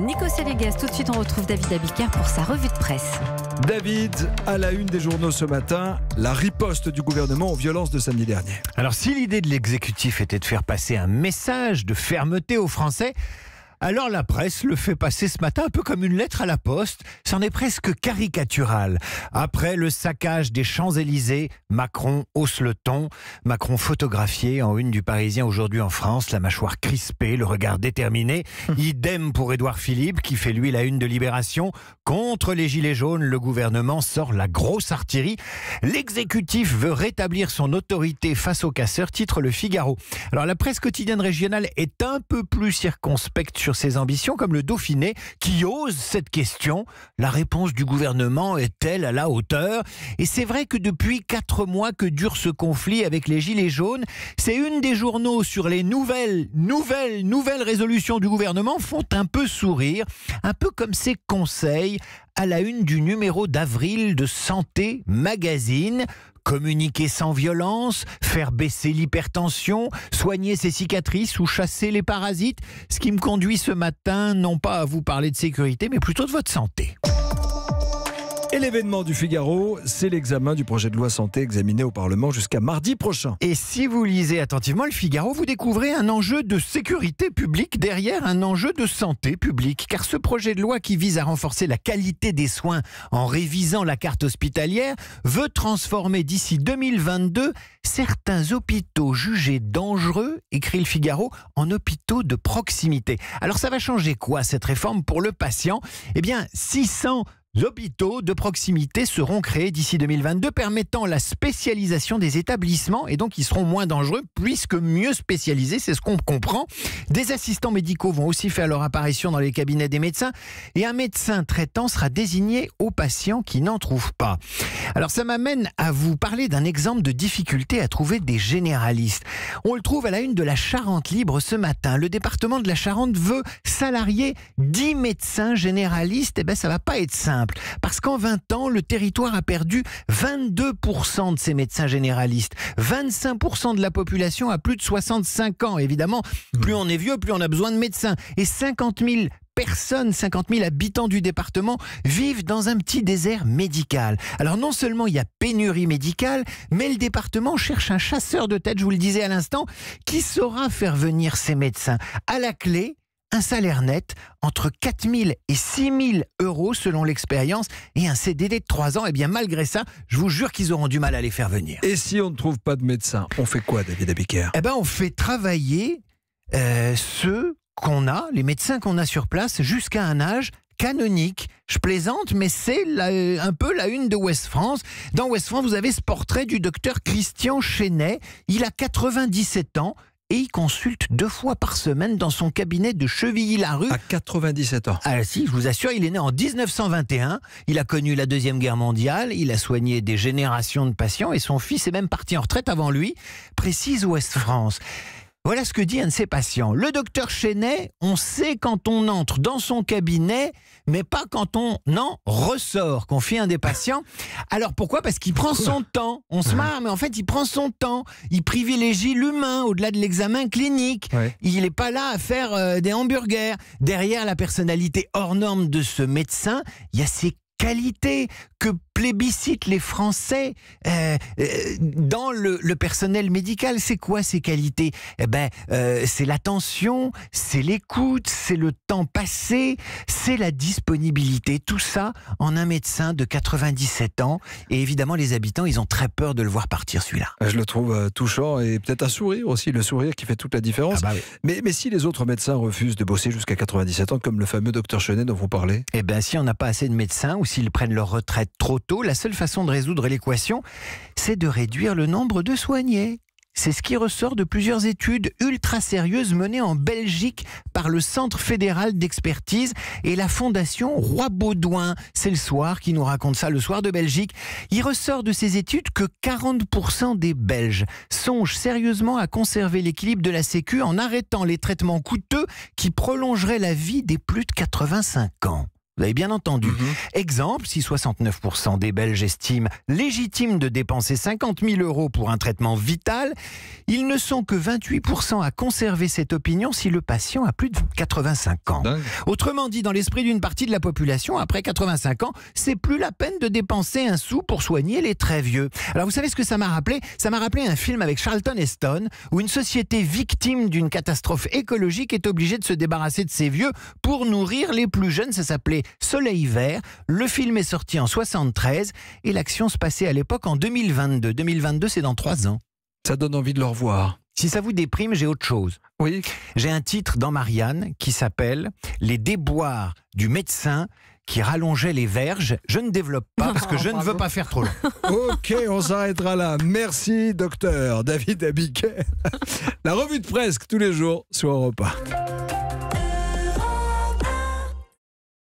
Nico tout de suite on retrouve David Abiker pour sa revue de presse. David, à la une des journaux ce matin, la riposte du gouvernement aux violences de samedi dernier. Alors si l'idée de l'exécutif était de faire passer un message de fermeté aux Français, alors la presse le fait passer ce matin un peu comme une lettre à la poste. C'en est presque caricatural. Après le saccage des Champs-Élysées, Macron hausse le ton. Macron photographié en une du Parisien aujourd'hui en France, la mâchoire crispée, le regard déterminé. Hum. Idem pour Édouard Philippe qui fait lui la une de Libération. Contre les Gilets jaunes, le gouvernement sort la grosse artillerie. L'exécutif veut rétablir son autorité face aux casseurs, titre Le Figaro. Alors la presse quotidienne régionale est un peu plus circonspecte sur ses ambitions, comme le Dauphiné, qui ose cette question. La réponse du gouvernement est-elle à la hauteur Et c'est vrai que depuis quatre mois que dure ce conflit avec les Gilets jaunes, c'est une des journaux sur les nouvelles, nouvelles, nouvelles résolutions du gouvernement font un peu sourire, un peu comme ses conseils à la une du numéro d'avril de Santé Magazine communiquer sans violence, faire baisser l'hypertension, soigner ses cicatrices ou chasser les parasites, ce qui me conduit ce matin non pas à vous parler de sécurité, mais plutôt de votre santé. Et l'événement du Figaro, c'est l'examen du projet de loi santé examiné au Parlement jusqu'à mardi prochain. Et si vous lisez attentivement le Figaro, vous découvrez un enjeu de sécurité publique derrière un enjeu de santé publique. Car ce projet de loi qui vise à renforcer la qualité des soins en révisant la carte hospitalière veut transformer d'ici 2022 certains hôpitaux jugés dangereux, écrit le Figaro, en hôpitaux de proximité. Alors ça va changer quoi cette réforme pour le patient Eh bien, 600 hôpitaux de proximité seront créés d'ici 2022, permettant la spécialisation des établissements et donc ils seront moins dangereux puisque mieux spécialisés, c'est ce qu'on comprend. Des assistants médicaux vont aussi faire leur apparition dans les cabinets des médecins et un médecin traitant sera désigné aux patients qui n'en trouvent pas. Alors ça m'amène à vous parler d'un exemple de difficulté à trouver des généralistes. On le trouve à la une de la Charente libre ce matin. Le département de la Charente veut salarier 10 médecins généralistes et eh ben ça va pas être simple. Parce qu'en 20 ans, le territoire a perdu 22% de ses médecins généralistes. 25% de la population a plus de 65 ans. Évidemment, mmh. plus on est vieux, plus on a besoin de médecins. Et 50 000 personnes, 50 000 habitants du département, vivent dans un petit désert médical. Alors non seulement il y a pénurie médicale, mais le département cherche un chasseur de tête, je vous le disais à l'instant, qui saura faire venir ces médecins. À la clé, un salaire net entre 4 000 et 6 000 euros selon l'expérience et un CDD de 3 ans. Et eh bien malgré ça, je vous jure qu'ils auront du mal à les faire venir. Et si on ne trouve pas de médecin, on fait quoi, David Abiker Eh ben, on fait travailler euh, ceux qu'on a, les médecins qu'on a sur place, jusqu'à un âge canonique. Je plaisante, mais c'est euh, un peu la une de West France. Dans West France, vous avez ce portrait du docteur Christian Chenet. Il a 97 ans et il consulte deux fois par semaine dans son cabinet de Chevilly-la-Rue. À 97 ans. Ah si, je vous assure, il est né en 1921. Il a connu la Deuxième Guerre mondiale. Il a soigné des générations de patients et son fils est même parti en retraite avant lui, précise Ouest France. Voilà ce que dit un de ses patients. Le docteur Chenet, on sait quand on entre dans son cabinet, mais pas quand on en ressort, confie un des patients. Alors pourquoi Parce qu'il prend son temps. On se marre, mais en fait, il prend son temps. Il privilégie l'humain au-delà de l'examen clinique. Il n'est pas là à faire euh, des hamburgers. Derrière la personnalité hors norme de ce médecin, il y a ces qualités que plébiscite les Français euh, euh, dans le, personnel médical. C'est quoi ces qualités eh ben, euh, C'est l'attention, c'est l'écoute, c'est le temps passé, c'est la disponibilité. Tout ça en un médecin de 97 ans. Et évidemment, les habitants, ils ont très peur de le voir partir, celui-là. Je le trouve touchant et peut-être un sourire aussi, le sourire qui fait toute la différence. Ah bah mais, mais si les autres médecins refusent de bosser jusqu'à 97 ans, comme le fameux docteur Chenet dont vous parlez Eh bien, si on n'a pas assez de médecins ou s'ils prennent leur retraite trop la seule façon de résoudre l'équation, c'est de réduire le nombre de soignés. C'est ce qui ressort de plusieurs études ultra sérieuses menées en Belgique par le Centre fédéral d'expertise et la Fondation Roi Baudouin. C'est le soir qui nous raconte ça, le soir de Belgique. Il ressort de ces études que 40% des Belges songent sérieusement à conserver l'équilibre de la Sécu en arrêtant les traitements coûteux qui prolongeraient la vie des plus de 85 ans. Vous avez bien entendu. Mhm. Exemple, si 69% des Belges estiment légitime de dépenser 50 000 euros pour un traitement vital, ils ne sont que 28% à conserver cette opinion si le patient a plus de 85 ans. Autrement dit, dans l'esprit d'une partie de la population, après 85 ans, c'est plus la peine de dépenser un sou pour soigner les très vieux. Alors vous savez ce que ça m'a rappelé Ça m'a rappelé un film avec Charlton Heston où une société victime d'une catastrophe écologique est obligée de se débarrasser de ses vieux pour nourrir les plus jeunes. Ça s'appelait soleil-vert. Le film est sorti en 73 et l'action se passait à l'époque en 2022. 2022, c'est dans trois ans. Ça donne envie de le revoir. Si ça vous déprime, j'ai autre chose. Oui. J'ai un titre dans Marianne qui s'appelle Les déboires du médecin qui rallongeait les verges. Je ne développe pas parce que je ne veux pas faire trop long. ok, on s'arrêtera là. Merci, docteur David Abiquet. La revue de presque tous les jours sur repas